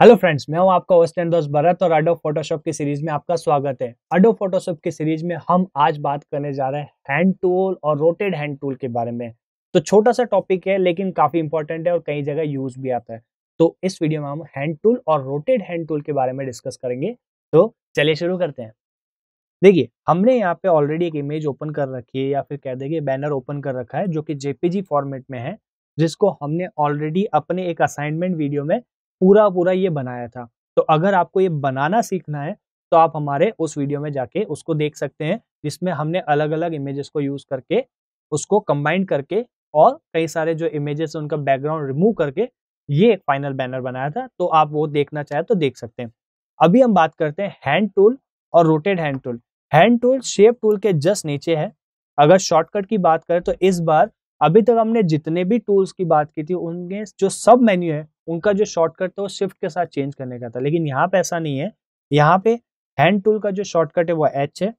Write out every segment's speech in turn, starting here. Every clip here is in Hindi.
हेलो फ्रेंड्स मैं हूं आपका होस्ट एंड दोस्त भरत और अडो फोटोशॉप की सीरीज में आपका स्वागत है अडो फोटोशॉप की सीरीज में हम आज बात करने जा रहे हैं हैंड टूल और रोटेड हैंड टूल के बारे में तो छोटा सा टॉपिक है लेकिन काफी इंपॉर्टेंट है और कई जगह यूज भी आता है तो इस वीडियो में हम हैंड टूल और रोटेड हैंड टूल के बारे में डिस्कस करेंगे तो चलिए शुरू करते हैं देखिए हमने यहाँ पे ऑलरेडी एक इमेज ओपन कर रखी है या फिर कह देंगे बैनर ओपन कर रखा है जो कि जेपीजी फॉर्मेट में है जिसको हमने ऑलरेडी अपने एक असाइनमेंट वीडियो में पूरा पूरा ये बनाया था तो अगर आपको ये बनाना सीखना है तो आप हमारे उस वीडियो में जाके उसको देख सकते हैं जिसमें हमने अलग अलग इमेजेस को यूज करके उसको कंबाइन करके और कई सारे जो इमेजेस उनका बैकग्राउंड रिमूव करके ये एक फाइनल बैनर बनाया था तो आप वो देखना चाहे तो देख सकते हैं अभी हम बात करते हैं हैंड टूल और rotated hand tool hand tool shape tool के जस्ट नीचे है अगर शॉर्टकट की बात करें तो इस बार अभी तक हमने जितने भी टूल्स की बात की थी उनके जो सब मेन्यू है उनका जो शॉर्टकट था वो शिफ्ट के साथ चेंज करने का था लेकिन यहाँ पे ऐसा नहीं है यहाँ पे हैंड टूल का जो शॉर्टकट है वो एच है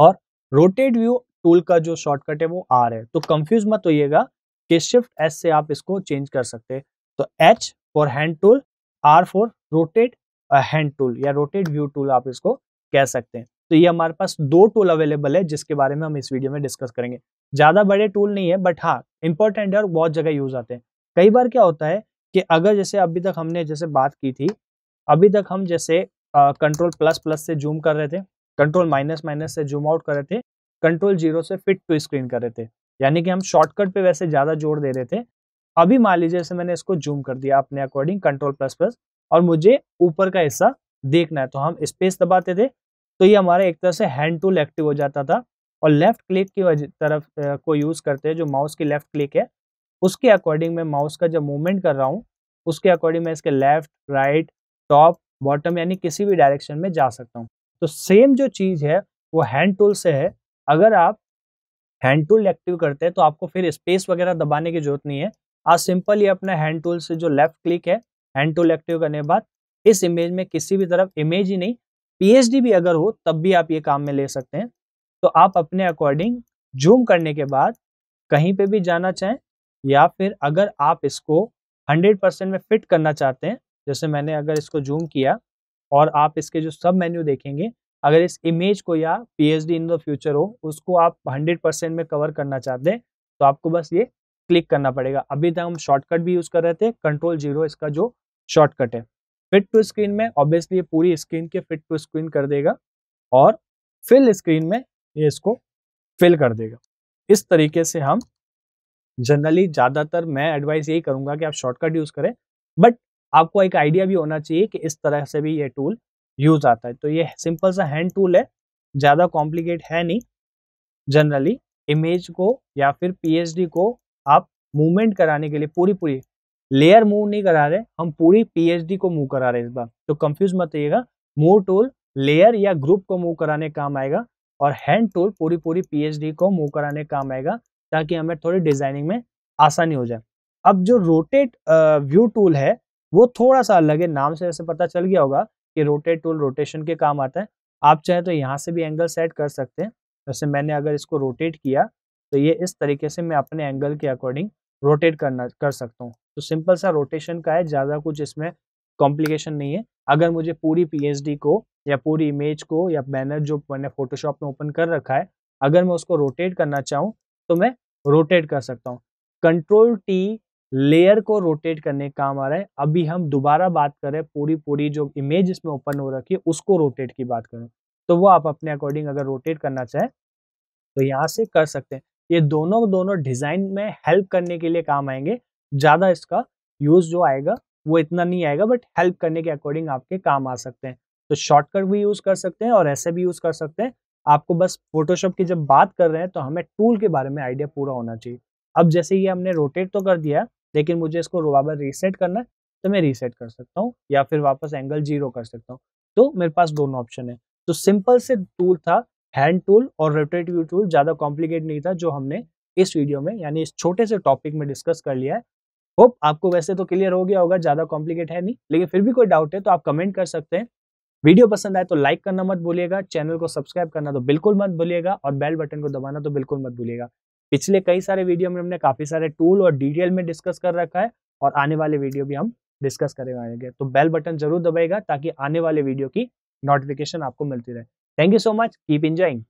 और रोटेट व्यू टूल का जो शॉर्टकट है वो आर है तो कंफ्यूज मत होइएगा कि शिफ्ट एस से आप इसको चेंज कर सकते हैं तो H for hand tool R for rotate hand tool या रोटेट व्यू टूल आप इसको कह सकते हैं तो ये हमारे पास दो टूल अवेलेबल है जिसके बारे में हम इस वीडियो में डिस्कस करेंगे ज़्यादा बड़े टूल नहीं है बट हाँ इंपॉर्टेंट है और बहुत जगह यूज आते हैं कई बार क्या होता है कि अगर जैसे अभी तक हमने जैसे बात की थी अभी तक हम जैसे कंट्रोल प्लस प्लस से जूम कर रहे थे कंट्रोल माइनस माइनस से जूम आउट कर रहे थे कंट्रोल जीरो से फिट टू स्क्रीन कर रहे थे यानी कि हम शॉर्टकट पे वैसे ज़्यादा जोर दे रहे थे अभी मान लीजिए जैसे मैंने इसको जूम कर दिया अपने अकॉर्डिंग कंट्रोल प्लस प्लस और मुझे ऊपर का हिस्सा देखना है तो हम स्पेस दबाते थे तो ये हमारा एक तरह से हैंड टूल एक्टिव हो जाता था और लेफ्ट क्लिक की तरफ को यूज़ करते हैं जो माउस की लेफ्ट क्लिक है उसके अकॉर्डिंग मैं माउस का जब मूवमेंट कर रहा हूँ उसके अकॉर्डिंग मैं इसके लेफ्ट राइट टॉप बॉटम यानी किसी भी डायरेक्शन में जा सकता हूँ तो सेम जो चीज़ है वो हैंड टूल से है अगर आप हैंड टूल एक्टिव करते हैं तो आपको फिर स्पेस वगैरह दबाने की जरूरत नहीं है आप सिंपल अपना हैंड टूल से जो लेफ्ट क्लिक है हैंड टूल एक्टिव करने के बाद इस इमेज में किसी भी तरफ इमेज ही नहीं पी भी अगर हो तब भी आप ये काम में ले सकते हैं तो आप अपने अकॉर्डिंग जूम करने के बाद कहीं पे भी जाना चाहें या फिर अगर आप इसको 100% में फिट करना चाहते हैं जैसे मैंने अगर इसको जूम किया और आप इसके जो सब मेन्यू देखेंगे अगर इस इमेज को या पी इन द फ्यूचर हो उसको आप 100% में कवर करना चाहते हैं तो आपको बस ये क्लिक करना पड़ेगा अभी तक हम शॉर्टकट भी यूज़ कर रहे थे कंट्रोल जीरो इसका जो शॉर्टकट है फिट टू स्क्रीन में ऑब्वियसली ये पूरी स्क्रीन के फिट टू स्क्रीन कर देगा और फिल स्क्रीन में ये इसको फिल कर देगा इस तरीके से हम जनरली ज़्यादातर मैं एडवाइस यही करूँगा कि आप शॉर्टकट यूज़ करें बट आपको एक आइडिया भी होना चाहिए कि इस तरह से भी ये टूल यूज़ आता है तो ये सिंपल सा हैंड टूल है ज़्यादा कॉम्प्लिकेट है नहीं जनरली इमेज को या फिर पीएचडी को आप मूवमेंट कराने के लिए पूरी पूरी लेयर मूव नहीं करा रहे हम पूरी पीएचडी को मूव करा रहे इस बार तो कंफ्यूज मत रहिएगा मूव टूल लेयर या ग्रुप को मूव कराने काम आएगा और हैंड टूल पूरी पूरी पीएचडी को मूव कराने काम आएगा ताकि हमें थोड़ी डिजाइनिंग में आसानी हो जाए अब जो रोटेट व्यू टूल है वो थोड़ा सा अलग है नाम से जैसे पता चल गया होगा कि रोटेट टूल रोटेशन के काम आता है आप चाहे तो यहाँ से भी एंगल सेट कर सकते हैं जैसे मैंने अगर इसको रोटेट किया तो ये इस तरीके से मैं अपने एंगल के अकॉर्डिंग रोटेट करना कर सकता हूँ तो सिंपल सा रोटेशन का है ज़्यादा कुछ इसमें कॉम्प्लिकेशन नहीं है अगर मुझे पूरी पीएचडी को या पूरी इमेज को या बैनर जो मैंने फोटोशॉप में ओपन कर रखा है अगर मैं उसको रोटेट करना चाहूँ तो मैं रोटेट कर सकता हूँ कंट्रोल टी लेयर को रोटेट करने का काम आ रहा है अभी हम दोबारा बात करें पूरी पूरी जो इमेज इसमें ओपन हो रखी है उसको रोटेट की बात करें तो वो आप अपने अकॉर्डिंग अगर रोटेट करना चाहें तो यहाँ से कर सकते हैं ये दोनों दोनों डिज़ाइन में हेल्प करने के लिए काम आएंगे ज़्यादा इसका यूज़ जो आएगा वो इतना नहीं आएगा बट हेल्प करने के अकॉर्डिंग आपके काम आ सकते हैं तो शॉर्टकट भी यूज़ कर सकते हैं और ऐसे भी यूज़ कर सकते हैं आपको बस फोटोशॉप की जब बात कर रहे हैं तो हमें टूल के बारे में आइडिया पूरा होना चाहिए अब जैसे ये हमने रोटेट तो कर दिया लेकिन मुझे इसको वापस रीसेट करना है तो मैं रीसेट कर सकता हूँ या फिर वापस एंगल जीरो कर सकता हूँ तो मेरे पास दोनों ऑप्शन है तो सिंपल से टूल था हैंड टूल और रोटेट व्यू टूल ज़्यादा कॉम्प्लिकेट नहीं था जो हमने इस वीडियो में यानी इस छोटे से टॉपिक में डिस्कस कर लिया है होप आपको वैसे तो क्लियर हो गया होगा ज़्यादा कॉम्प्लिकेट है नहीं लेकिन फिर भी कोई डाउट है तो आप कमेंट कर सकते हैं वीडियो पसंद आए तो लाइक करना मत भूलिएगा चैनल को सब्सक्राइब करना तो बिल्कुल मत भूलिएगा और बेल बटन को दबाना तो बिल्कुल मत भूलिएगा पिछले कई सारे वीडियो में हमने काफ़ी सारे टूल और डिटेल में डिस्कस कर रखा है और आने वाले वीडियो भी हम डिस्कस करेंगे तो बेल बटन जरूर दबाएगा ताकि आने वाले वीडियो की नोटिफिकेशन आपको मिलती रहे thank you so much keep enjoying